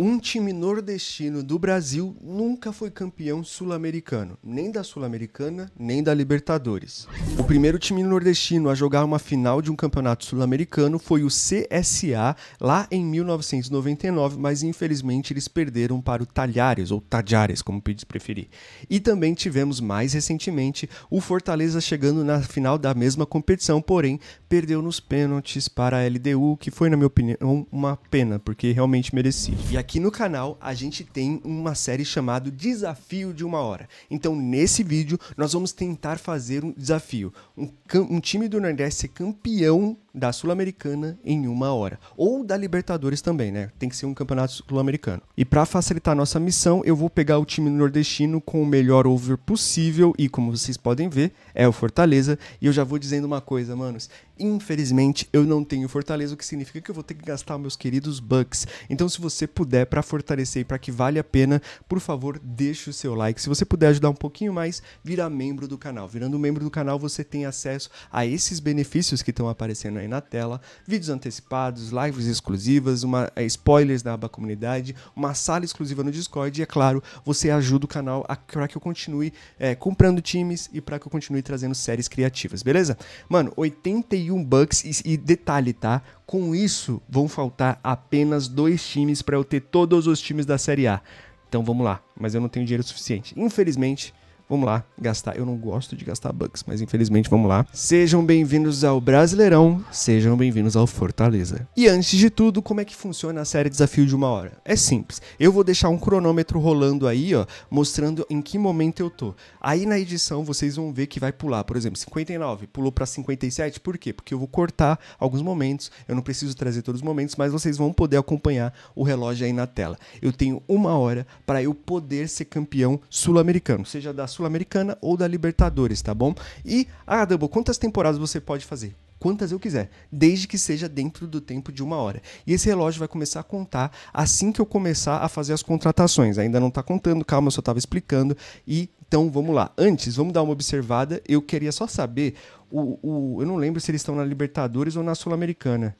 um time nordestino do Brasil nunca foi campeão sul-americano, nem da Sul-Americana, nem da Libertadores. O primeiro time nordestino a jogar uma final de um campeonato sul-americano foi o CSA, lá em 1999, mas infelizmente eles perderam para o Talhares, ou Tajares, como pedes preferir. E também tivemos mais recentemente o Fortaleza chegando na final da mesma competição, porém perdeu nos pênaltis para a LDU, que foi, na minha opinião, uma pena, porque realmente merecia. E aqui no canal a gente tem uma série chamada Desafio de uma Hora. Então, nesse vídeo, nós vamos tentar fazer um desafio. Um, um time do Nordeste ser campeão da Sul-Americana em uma hora. Ou da Libertadores também, né? Tem que ser um campeonato sul-americano. E para facilitar a nossa missão, eu vou pegar o time nordestino com o melhor over possível. E como vocês podem ver, é o Fortaleza. E eu já vou dizendo uma coisa, manos. Infelizmente, eu não tenho Fortaleza, o que significa que eu vou ter que gastar meus queridos bucks. Então, se você puder, para fortalecer e para que vale a pena, por favor, deixe o seu like. Se você puder ajudar um pouquinho mais, vira membro do canal. Virando membro do canal, você tem acesso a esses benefícios que estão aparecendo aí aí na tela, vídeos antecipados, lives exclusivas, uma, é, spoilers da aba comunidade, uma sala exclusiva no Discord e, é claro, você ajuda o canal para que eu continue é, comprando times e para que eu continue trazendo séries criativas, beleza? Mano, 81 bucks e, e detalhe, tá? Com isso, vão faltar apenas dois times para eu ter todos os times da Série A. Então vamos lá, mas eu não tenho dinheiro suficiente. Infelizmente, Vamos lá, gastar. Eu não gosto de gastar bucks, mas infelizmente vamos lá. Sejam bem-vindos ao Brasileirão, sejam bem-vindos ao Fortaleza. E antes de tudo, como é que funciona a série Desafio de uma hora? É simples. Eu vou deixar um cronômetro rolando aí, ó, mostrando em que momento eu tô. Aí na edição vocês vão ver que vai pular, por exemplo, 59, pulou para 57. Por quê? Porque eu vou cortar alguns momentos. Eu não preciso trazer todos os momentos, mas vocês vão poder acompanhar o relógio aí na tela. Eu tenho uma hora para eu poder ser campeão sul-americano, seja da sua Sul-Americana ou da Libertadores, tá bom? E, ah, Double, quantas temporadas você pode fazer? quantas eu quiser, desde que seja dentro do tempo de uma hora. E esse relógio vai começar a contar assim que eu começar a fazer as contratações. Ainda não está contando, calma, eu só estava explicando. E então vamos lá. Antes, vamos dar uma observada. Eu queria só saber. O, o eu não lembro se eles estão na Libertadores ou na Sul-Americana.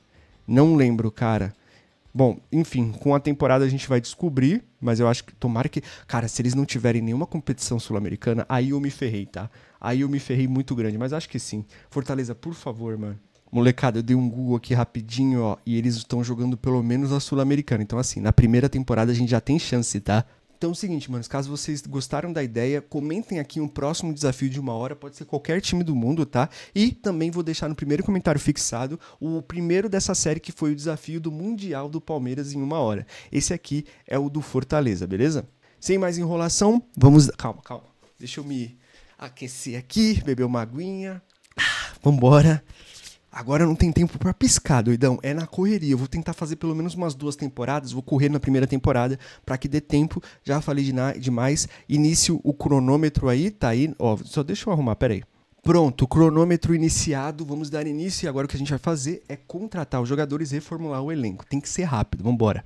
Não lembro, cara. Bom, enfim, com a temporada a gente vai descobrir, mas eu acho que tomara que. Cara, se eles não tiverem nenhuma competição sul-americana, aí eu me ferrei, tá? Aí eu me ferrei muito grande, mas acho que sim. Fortaleza, por favor, mano. Molecada, eu dei um Google aqui rapidinho, ó, e eles estão jogando pelo menos a Sul-Americana. Então, assim, na primeira temporada a gente já tem chance, tá? Então é o seguinte, mano, caso vocês gostaram da ideia, comentem aqui um próximo desafio de uma hora, pode ser qualquer time do mundo, tá? E também vou deixar no primeiro comentário fixado o primeiro dessa série que foi o desafio do Mundial do Palmeiras em uma hora. Esse aqui é o do Fortaleza, beleza? Sem mais enrolação, vamos. Calma, calma. Deixa eu me aquecer aqui, beber uma aguinha. Ah, vambora. Agora não tem tempo para piscar, doidão. É na correria. Eu vou tentar fazer pelo menos umas duas temporadas. Vou correr na primeira temporada para que dê tempo. Já falei de demais. Início o cronômetro aí, tá aí. Ó, só deixa eu arrumar, peraí. Pronto, cronômetro iniciado, vamos dar início e agora o que a gente vai fazer é contratar os jogadores e reformular o elenco. Tem que ser rápido, vambora.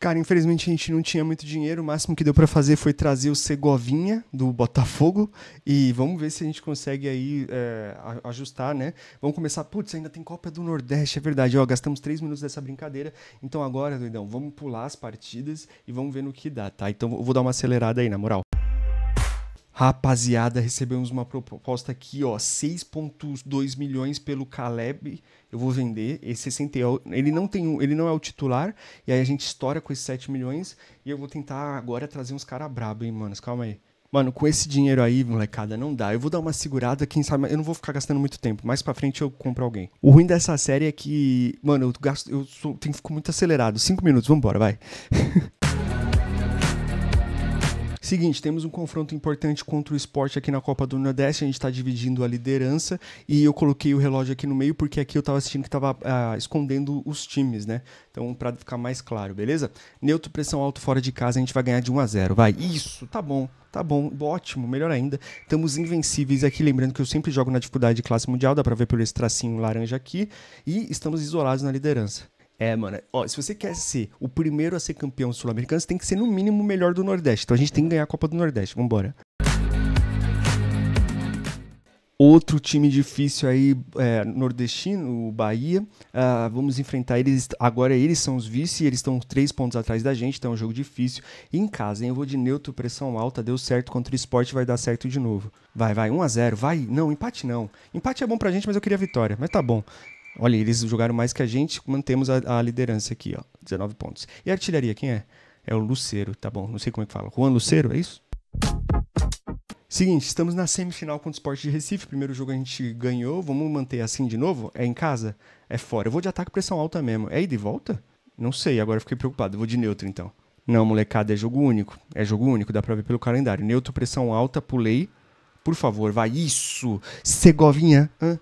Cara, infelizmente a gente não tinha muito dinheiro. O máximo que deu para fazer foi trazer o Segovinha do Botafogo e vamos ver se a gente consegue aí é, ajustar, né? Vamos começar. Putz, ainda tem Copa do Nordeste, é verdade. Ó, gastamos três minutos dessa brincadeira. Então agora, doidão, vamos pular as partidas e vamos ver no que dá, tá? Então eu vou dar uma acelerada aí, na moral. Rapaziada, recebemos uma proposta aqui, ó, 6.2 milhões pelo Caleb. Eu vou vender esse 60, ele não tem, ele não é o titular, e aí a gente estoura com esses 7 milhões e eu vou tentar agora trazer uns cara brabo, hein, manos. Calma aí. Mano, com esse dinheiro aí, molecada, não dá. Eu vou dar uma segurada, quem sabe, eu não vou ficar gastando muito tempo. Mais pra frente eu compro alguém. O ruim dessa série é que, mano, eu gasto, eu sou, tenho, ficar muito acelerado. Cinco minutos, vambora, vai. Seguinte, temos um confronto importante contra o esporte aqui na Copa do Nordeste. A gente está dividindo a liderança e eu coloquei o relógio aqui no meio porque aqui eu estava assistindo que estava ah, escondendo os times, né? Então, para ficar mais claro, beleza? Neutro, pressão alto fora de casa, a gente vai ganhar de 1 a 0 Vai, isso, tá bom. Tá bom, ótimo, melhor ainda. Estamos invencíveis aqui, lembrando que eu sempre jogo na dificuldade de classe mundial, dá para ver pelo esse tracinho laranja aqui, e estamos isolados na liderança. É, mano. Ó, se você quer ser o primeiro a ser campeão sul-americano, você tem que ser no mínimo o melhor do Nordeste. Então a gente tem que ganhar a Copa do Nordeste. Vambora. Outro time difícil aí, é, nordestino, o Bahia. Uh, vamos enfrentar eles. Agora eles são os vice, eles estão três pontos atrás da gente, então é um jogo difícil. E em casa, hein? Eu vou de neutro, pressão alta, deu certo contra o esporte, vai dar certo de novo. Vai, vai, 1 a 0 vai. Não, empate não. Empate é bom pra gente, mas eu queria vitória. Mas tá bom. Olha, eles jogaram mais que a gente, mantemos a, a, liderança aqui, ó. 19 pontos. E a artilharia, quem é? É o Lucero, tá bom. Não sei como é que fala. Juan Lucero, é isso? Seguinte, estamos na semifinal contra o Sport de Recife. Primeiro jogo a gente ganhou. Vamos manter assim de novo? É em casa? É fora. Eu vou de ataque pressão alta mesmo. É ida e volta? Não sei, agora fiquei preocupado. Eu vou de neutro então. Não, molecada, é jogo único. É jogo único, dá pra ver pelo calendário. Neutro, pressão alta, pulei. Por favor, vai. Isso! Segovinha. Hã?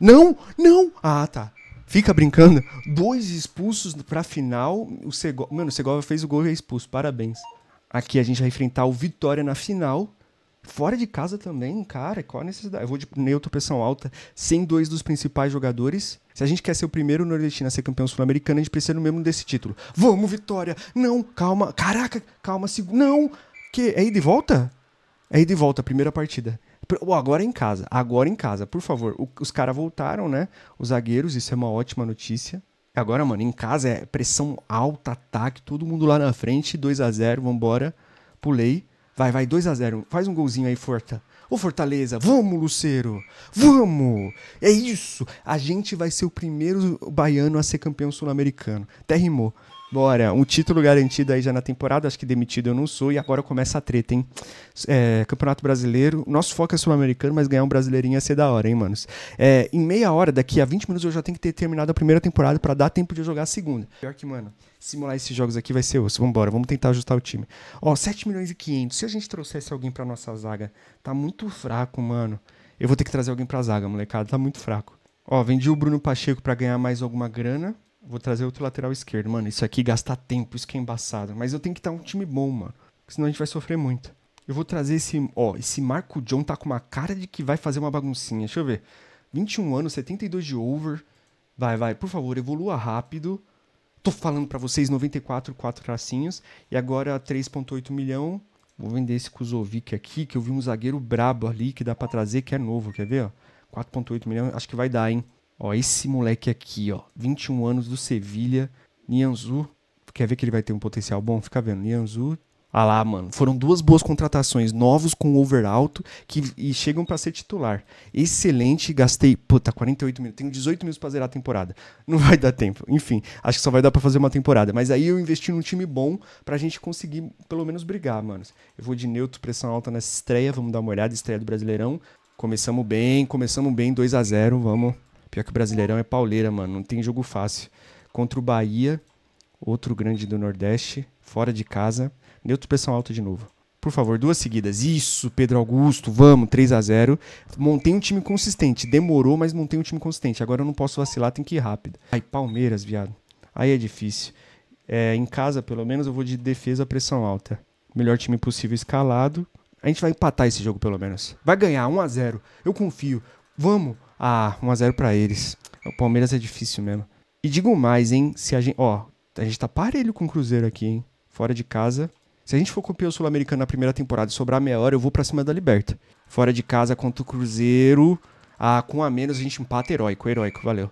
não, não. Ah, tá. Fica brincando. Dois expulsos pra final. O Segovia, mano, o Segovia fez o gol e é expulso. Parabéns. Aqui a gente vai enfrentar o Vitória na final. Fora de casa também, cara, qual a necessidade? Eu vou de neutro pressão alta, sem dois dos principais jogadores. Se a gente quer ser o primeiro nordestino a ser campeão sul-americano, a gente precisa no mesmo desse título. Vamos, Vitória! Não, calma. Caraca, calma, seg... não! Que é ida e volta? É ida e volta, primeira partida. Oh, agora em casa, agora em casa, por favor. O, os caras voltaram, né? Os zagueiros, isso é uma ótima notícia. Agora, mano, em casa é pressão alta, ataque, todo mundo lá na frente, 2 a 0 vambora. Pulei. Vai, vai, 2 a 0 Faz um golzinho aí, Forta. Ô Fortaleza, vamos, Luceiro! Vamos! É isso! A gente vai ser o primeiro baiano a ser campeão sul-americano. Até rimou. Bora, um título garantido aí já na temporada, acho que demitido eu não sou, e agora começa a treta, hein? É, Campeonato Brasileiro, nosso foco é sul-americano, mas ganhar um brasileirinho ia ser da hora, hein, manos? É, em meia hora, daqui a 20 minutos, eu já tenho que ter terminado a primeira temporada para dar tempo de eu jogar a segunda. Pior que, mano, simular esses jogos aqui vai ser osso. Vambora, vamos tentar ajustar o time. Ó, 7 milhões e 500, se a gente trouxesse alguém pra nossa zaga, tá muito fraco, mano. Eu vou ter que trazer alguém pra zaga, molecada, tá muito fraco. Ó, vendi o Bruno Pacheco para ganhar mais alguma grana vou trazer outro lateral esquerdo. Mano, isso aqui gastar tempo, isso que é embaçado. Mas eu tenho que estar um time bom, mano. Senão a gente vai sofrer muito. Eu vou trazer esse. Ó, esse Marco John tá com uma cara de que vai fazer uma baguncinha. Deixa eu ver. 21 anos, 72 de over. Vai, vai, por favor, evolua rápido. Tô falando para vocês 94, 4 tracinhos. E agora 3,8 milhão. Vou vender esse Kuzovic aqui, que eu vi um zagueiro brabo ali que dá para trazer, que é novo, quer ver? Ó, 4,8 milhão, acho que vai dar, hein? Ó, esse moleque aqui, ó, 21 anos do Sevilha, Nianzu. Quer ver que ele vai ter um potencial bom? Fica vendo, Nianzu. Ah lá, mano, foram duas boas contratações, novos com over alto que, e chegam para ser titular. Excelente, gastei, puta, 48 mil tenho 18 mil pra zerar a temporada. Não vai dar tempo, enfim, acho que só vai dar para fazer uma temporada. Mas aí eu investi num time bom pra gente conseguir pelo menos brigar, mano. Eu vou de neutro, pressão alta nessa estreia, vamos dar uma olhada, estreia do Brasileirão. Começamos bem, começamos bem, 2 a 0 vamos Pior que o Brasileirão é pauleira, mano. Não tem jogo fácil. Contra o Bahia, outro grande do Nordeste, fora de casa. Neutro pressão alta de novo. Por favor, duas seguidas. Isso, Pedro Augusto, vamos, 3 a 0 Montei um time consistente. Demorou, mas montei um time consistente. Agora eu não posso vacilar, tem que ir rápido. Ai, Palmeiras, viado. Aí é difícil. É, em casa, pelo menos, eu vou de defesa pressão alta. Melhor time possível escalado. A gente vai empatar esse jogo, pelo menos. Vai ganhar, 1 a 0 Eu confio. Vamos. Ah, 1x0 para eles. O Palmeiras é difícil mesmo. E digo mais, hein? Se a gente. Ó, a gente tá parelho com o Cruzeiro aqui, hein? Fora de casa. Se a gente for campeão sul-americano na primeira temporada e sobrar meia hora, eu vou pra cima da Liberta. Fora de casa contra o Cruzeiro. Ah, com a menos a gente empata heróico, heróico, valeu.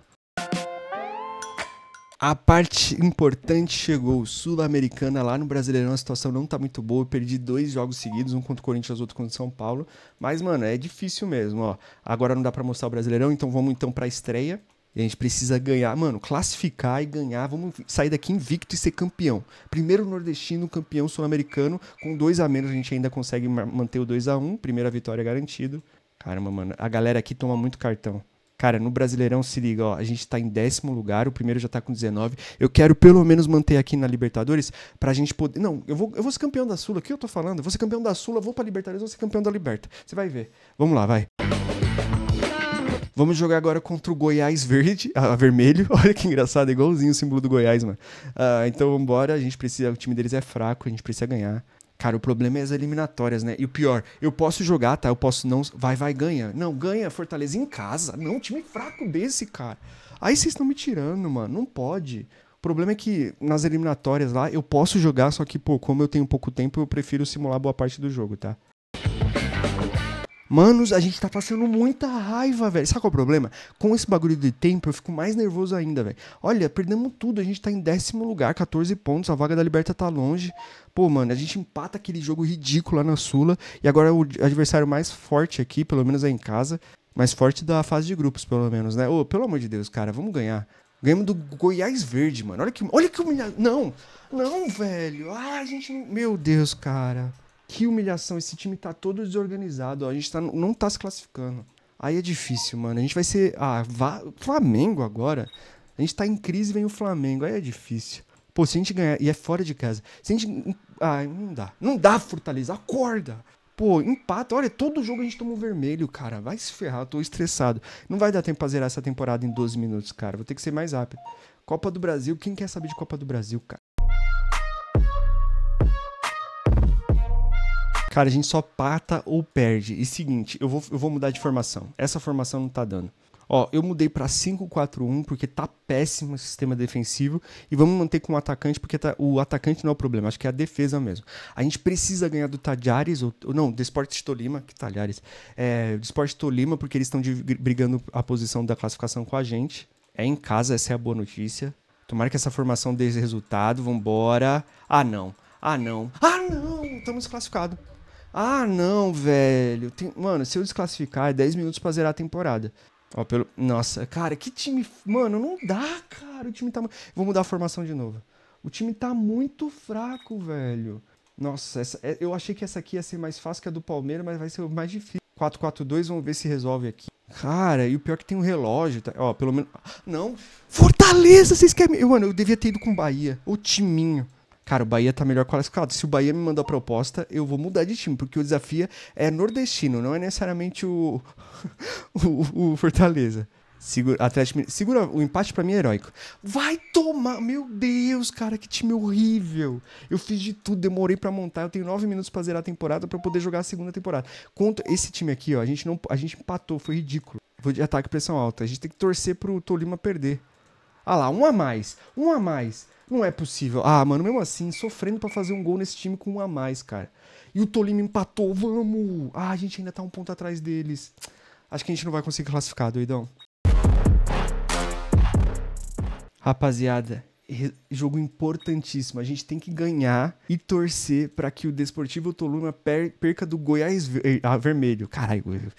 A parte importante chegou. Sul-Americana lá no Brasileirão, a situação não tá muito boa. Eu perdi dois jogos seguidos, um contra o Corinthians, outro contra o São Paulo. Mas, mano, é difícil mesmo, ó. Agora não dá para mostrar o Brasileirão, então vamos então pra estreia. E a gente precisa ganhar, mano, classificar e ganhar. Vamos sair daqui invicto e ser campeão. Primeiro nordestino, campeão sul-americano. Com dois a menos, a gente ainda consegue manter o 2 a 1 um. Primeira vitória garantida. Caramba, mano, a galera aqui toma muito cartão. Cara, no Brasileirão, se liga, ó, a gente está em décimo lugar, o primeiro já está com 19. Eu quero pelo menos manter aqui na Libertadores para a gente poder. Não, eu vou, eu vou ser campeão da Sula, o que eu tô falando? Eu vou ser campeão da Sula, vou pra Libertadores, vou ser campeão da Liberta. Você vai ver. Vamos lá, vai. Vamos jogar agora contra o Goiás Verde, a, a vermelho. Olha que engraçado, igualzinho o símbolo do Goiás, mano. Uh, então vambora, a gente precisa. O time deles é fraco, a gente precisa ganhar. Cara, o problema é as eliminatórias, né? E o pior, eu posso jogar, tá? Eu posso não. Vai, vai, ganha. Não, ganha Fortaleza em casa. Não, time fraco desse, cara. Aí vocês estão me tirando, mano. Não pode. O problema é que nas eliminatórias lá eu posso jogar, só que, pô, como eu tenho pouco tempo, eu prefiro simular boa parte do jogo, tá? Manos, a gente tá passando muita raiva, velho. Sabe qual é o problema? Com esse bagulho de tempo, eu fico mais nervoso ainda, velho. Olha, perdemos tudo. A gente tá em décimo lugar, 14 pontos. A vaga da Liberta tá longe. Pô, mano, a gente empata aquele jogo ridículo lá na Sula. E agora é o adversário mais forte aqui, pelo menos aí é em casa. Mais forte da fase de grupos, pelo menos, né? Ô, pelo amor de Deus, cara, vamos ganhar. Ganhamos do Goiás Verde, mano. Olha que, olha que humilhação. Não, não, velho. Ah, a gente Meu Deus, cara. Que humilhação, esse time tá todo desorganizado, ó. a gente tá, não tá se classificando. Aí é difícil, mano. A gente vai ser. Ah, vá, Flamengo agora. A gente tá em crise, vem o Flamengo. Aí é difícil. Pô, se a gente ganhar. E é fora de casa. Se a gente. Ah, não dá. Não dá, Fortaleza. Acorda. Pô, empata. Olha, todo jogo a gente toma um vermelho, cara. Vai se ferrar, eu tô estressado. Não vai dar tempo pra zerar essa temporada em 12 minutos, cara. Vou ter que ser mais rápido. Copa do Brasil, quem quer saber de Copa do Brasil, cara? Cara, a gente só pata ou perde. E seguinte, eu vou, eu vou mudar de formação. Essa formação não tá dando. Ó, eu mudei para 5-4-1 porque tá péssimo o sistema defensivo e vamos manter com o atacante porque tá, o atacante não é o problema, acho que é a defesa mesmo. A gente precisa ganhar do Tajares, ou, não, do Esporte Tolima, que Tajares? É, do Esporte Tolima porque eles estão brigando a posição da classificação com a gente. É em casa, essa é a boa notícia. Tomara que essa formação dê resultado, vambora. Ah não, ah não, ah não, estamos classificados. Ah, não, velho. Tem... Mano, se eu desclassificar, é 10 minutos pra zerar a temporada. Ó, pelo... Nossa, cara, que time. Mano, não dá, cara. O time tá. Vou mudar a formação de novo. O time tá muito fraco, velho. Nossa, essa... É, eu achei que essa aqui ia ser mais fácil que a do Palmeiras, mas vai ser mais difícil. 4-4-2, vamos ver se resolve aqui. Cara, e o pior é que tem um relógio, tá? Ó, pelo menos. Não! Fortaleza, vocês querem. Mano, eu devia ter ido com Bahia. O timinho cara, o Bahia tá melhor classificado. Se o Bahia me mandar proposta, eu vou mudar de time, porque o desafio é nordestino, não é necessariamente o, o, o Fortaleza. Segura, Atlético, segura o empate para mim é heróico. Vai tomar, meu Deus, cara, que time horrível. Eu fiz de tudo, demorei para montar. Eu tenho nove minutos para zerar a temporada para poder jogar a segunda temporada. Conto esse time aqui, ó, a gente não, a gente empatou, foi ridículo. Vou de ataque pressão alta. A gente tem que torcer pro Tolima perder. Ah lá, um a mais, um a mais. Não é possível. Ah, mano, mesmo assim, sofrendo para fazer um gol nesse time com um a mais, cara. E o Tolima empatou, vamos! Ah, a gente ainda tá um ponto atrás deles. Acho que a gente não vai conseguir classificar, doidão. Rapaziada, jogo importantíssimo. A gente tem que ganhar e torcer para que o Desportivo Tolima perca do Goiás Ver... Eh, ah, Vermelho. Caralho,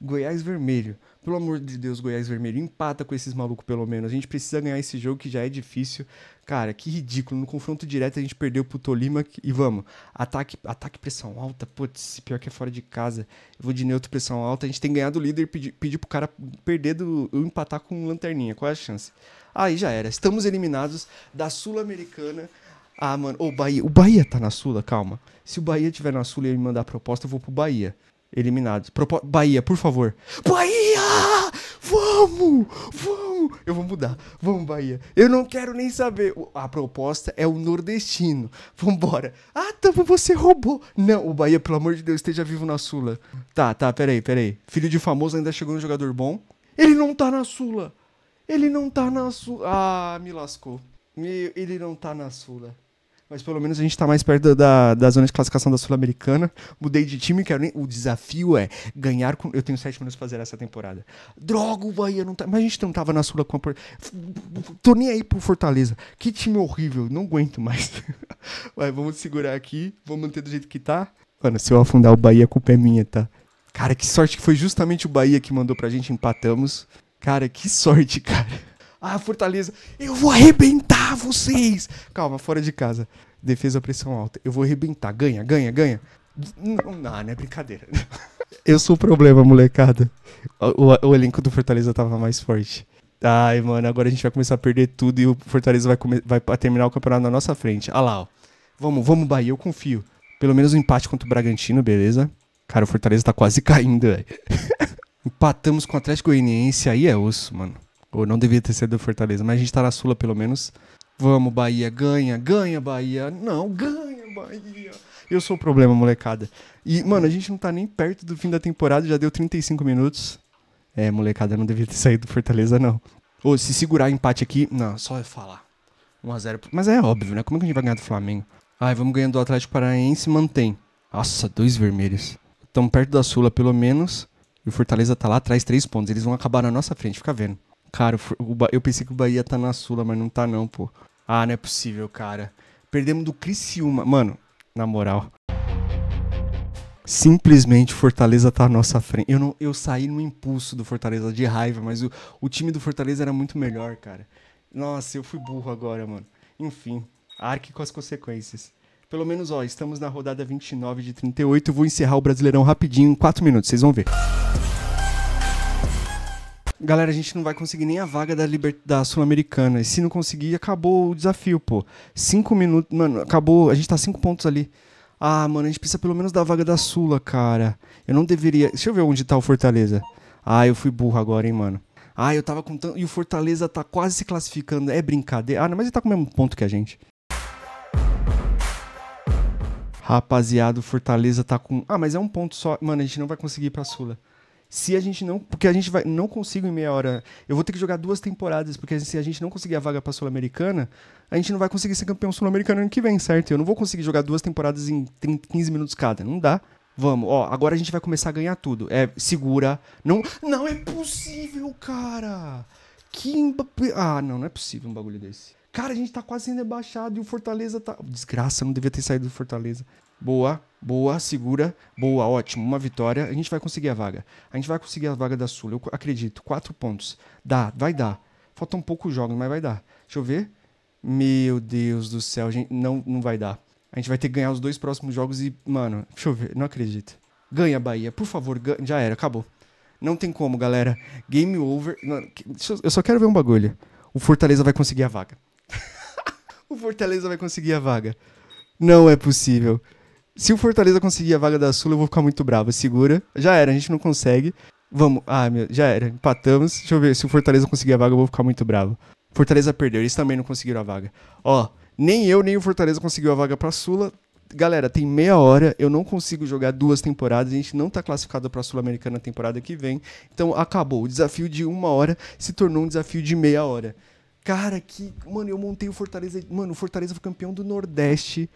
Goiás Vermelho. Pelo amor de Deus, Goiás Vermelho, empata com esses malucos pelo menos. A gente precisa ganhar esse jogo que já é difícil. Cara, que ridículo. No confronto direto a gente perdeu pro Tolima e vamos. Ataque, ataque pressão alta. Putz, pior que é fora de casa. Eu vou de neutro pressão alta. A gente tem ganhado o líder e pedir pedi pro cara perder do empatar com lanterninha. Qual é a chance? Aí já era. Estamos eliminados da Sul-Americana. Ah, mano, o Bahia. O Bahia tá na Sula, calma. Se o Bahia tiver na Sula e ele mandar proposta, eu vou pro Bahia eliminados. Propo... Bahia, por favor. Bahia! Vamos! Vamos! Eu vou mudar. Vamos, Bahia. Eu não quero nem saber. A proposta é o nordestino. Vambora. Ah, Tamo, você roubou. Não, o Bahia, pelo amor de Deus, esteja vivo na Sula. Tá, tá, peraí, peraí. Filho de famoso ainda chegou um jogador bom. Ele não tá na Sula. Ele não tá na Sula. Ah, me lascou. Ele não tá na Sula. Mas pelo menos a gente tá mais perto da, da zona de classificação da Sul-Americana. Mudei de time, quero nem... O desafio é ganhar com. Eu tenho sete minutos pra fazer essa temporada. Droga, o Bahia não tá. Mas a gente não tava na Sula com a Tô nem aí pro Fortaleza. Que time horrível, não aguento mais. Vai, vamos segurar aqui, vou manter do jeito que tá. Mano, se eu afundar o Bahia, a culpa é minha, tá? Cara, que sorte que foi justamente o Bahia que mandou pra gente, empatamos. Cara, que sorte, cara. Ah, Fortaleza, eu vou arrebentar vocês. Calma, fora de casa. Defesa, pressão alta. Eu vou arrebentar. Ganha, ganha, ganha. Não, não, é brincadeira. Eu sou o problema, molecada. O, o, o, elenco do Fortaleza tava mais forte. Ai, mano, agora a gente vai começar a perder tudo e o Fortaleza vai, come, vai terminar o campeonato na nossa frente. Olha lá, ó. Vamos, vamos, Bahia, eu confio. Pelo menos um empate contra o Bragantino, beleza? Cara, o Fortaleza tá quase caindo, velho. Empatamos com o Atlético Goianiense, aí é osso, mano. Ou não devia ter sido do Fortaleza, mas a gente tá na Sula pelo menos. Vamos, Bahia, ganha, ganha, Bahia. Não, ganha, Bahia. Eu sou o problema, molecada. E, mano, a gente não tá nem perto do fim da temporada, já deu 35 minutos. É, molecada, não devia ter saído do Fortaleza, não. Ou se segurar empate aqui, não, só eu falar. 1x0. Mas é óbvio, né? Como é que a gente vai ganhar do Flamengo? Ai, vamos ganhando do Atlético Paranaense mantém. Nossa, dois vermelhos. Tão perto da Sula, pelo menos. E o Fortaleza tá lá atrás, três pontos. Eles vão acabar na nossa frente, fica vendo. Cara, eu pensei que o Bahia tá na Sula, mas não tá não, pô. Ah, não é possível, cara. Perdemos do Criciúma. Mano, na moral. Simplesmente Fortaleza tá à nossa frente. Eu, não, eu saí no impulso do Fortaleza de raiva, mas o, o time do Fortaleza era muito melhor, cara. Nossa, eu fui burro agora, mano. Enfim, arque com as consequências. Pelo menos, ó, estamos na rodada 29 de 38. Eu vou encerrar o Brasileirão rapidinho, em 4 minutos, vocês vão ver galera, a gente não vai conseguir nem a vaga da, liber... da Sul-Americana. E se não conseguir, acabou o desafio, pô. Cinco minutos, mano, acabou, a gente tá cinco pontos ali. Ah, mano, a gente precisa pelo menos da vaga da Sula, cara. Eu não deveria. Deixa eu ver onde tá o Fortaleza. Ah, eu fui burro agora, hein, mano. Ah, eu tava contando. E o Fortaleza tá quase se classificando. É brincadeira. Ah, não, mas ele tá com o mesmo ponto que a gente. Rapaziada, o Fortaleza tá com. Ah, mas é um ponto só. Mano, a gente não vai conseguir ir pra Sula se a gente não. Porque a gente vai, não consigo em meia hora. Eu vou ter que jogar duas temporadas, porque se a gente não conseguir a vaga para Sul-Americana, a gente não vai conseguir ser campeão sul-americano ano que vem, certo? Eu não vou conseguir jogar duas temporadas em 30, 15 minutos cada. Não dá. Vamos, ó, agora a gente vai começar a ganhar tudo. É, segura. Não, não é possível, cara. Que Ah, não, não é possível um bagulho desse. Cara, a gente tá quase sendo rebaixado e o Fortaleza tá. Desgraça, não devia ter saído do Fortaleza boa, boa, segura, boa, ótimo, uma vitória, a gente vai conseguir a vaga. A gente vai conseguir a vaga da Sul, eu acredito. Quatro pontos. Dá, vai dar. Faltam poucos jogos, mas vai dar. Deixa eu ver. Meu Deus do céu, gente, não, não vai dar. A gente vai ter que ganhar os dois próximos jogos e, mano, deixa eu ver, não acredito. Ganha, Bahia, por favor, ganha. já era, acabou. Não tem como, galera. Game over. Eu só quero ver um bagulho. O Fortaleza vai conseguir a vaga. o Fortaleza vai conseguir a vaga. Não é possível. Se o Fortaleza conseguir a vaga da Sula, eu vou ficar muito bravo. Segura. Já era, a gente não consegue. Vamos. Ah, meu, já era. Empatamos. Deixa eu ver. Se o Fortaleza conseguir a vaga, eu vou ficar muito bravo. Fortaleza perdeu, eles também não conseguiram a vaga. Ó, nem eu, nem o Fortaleza conseguiu a vaga pra Sula. Galera, tem meia hora, eu não consigo jogar duas temporadas, a gente não tá classificado pra Sul-Americana na temporada que vem. Então acabou. O desafio de uma hora se tornou um desafio de meia hora. Cara, que. Mano, eu montei o Fortaleza. Mano, o Fortaleza foi campeão do Nordeste.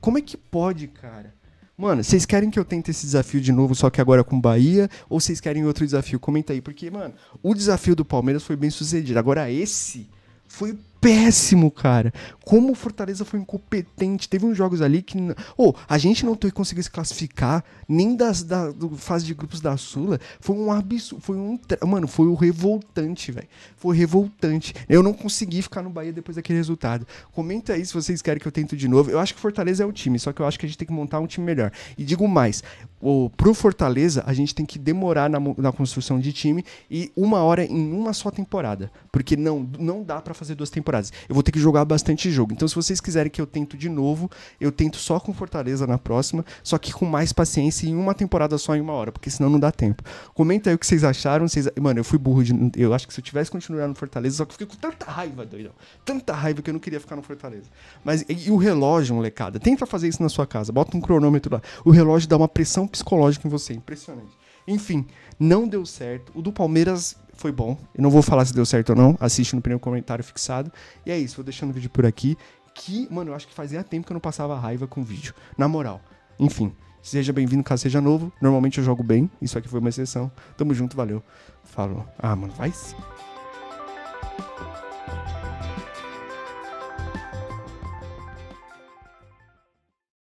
Como é que pode, cara? Mano, vocês querem que eu tente esse desafio de novo, só que agora com Bahia? Ou vocês querem outro desafio? Comenta aí, porque, mano, o desafio do Palmeiras foi bem sucedido. Agora esse foi péssimo, cara. Como o Fortaleza foi incompetente. Teve uns jogos ali que. Oh, a gente não conseguiu se classificar nem das, da do fase de grupos da Sula. Foi um absurdo. Foi um. Mano, foi o um revoltante, velho. Foi revoltante. Eu não consegui ficar no Bahia depois daquele resultado. Comenta aí se vocês querem que eu tente de novo. Eu acho que o Fortaleza é o time, só que eu acho que a gente tem que montar um time melhor. E digo mais: o, pro Fortaleza, a gente tem que demorar na, na construção de time e uma hora em uma só temporada. Porque não, não dá para fazer duas temporadas temporadas. Eu vou ter que jogar bastante jogo. Então, se vocês quiserem que eu tento de novo, eu tento só com Fortaleza na próxima, só que com mais paciência em uma temporada só em uma hora, porque senão não dá tempo. Comenta aí o que vocês acharam. Vocês... Mano, eu fui burro. De... Eu acho que se eu tivesse continuado no Fortaleza, só que eu fiquei com tanta raiva, doidão. Tanta raiva que eu não queria ficar no Fortaleza. Mas e o relógio, molecada? Tenta fazer isso na sua casa. Bota um cronômetro lá. O relógio dá uma pressão psicológica em você. Impressionante. Enfim, não deu certo. O do Palmeiras foi bom. Eu não vou falar se deu certo ou não. Assiste no primeiro comentário fixado. E é isso, vou deixando o vídeo por aqui. Que, mano, eu acho que fazia tempo que eu não passava raiva com vídeo. Na moral. Enfim, seja bem-vindo caso seja novo. Normalmente eu jogo bem, isso aqui foi uma exceção. Tamo junto, valeu. Falou. Ah, mano, vai sim.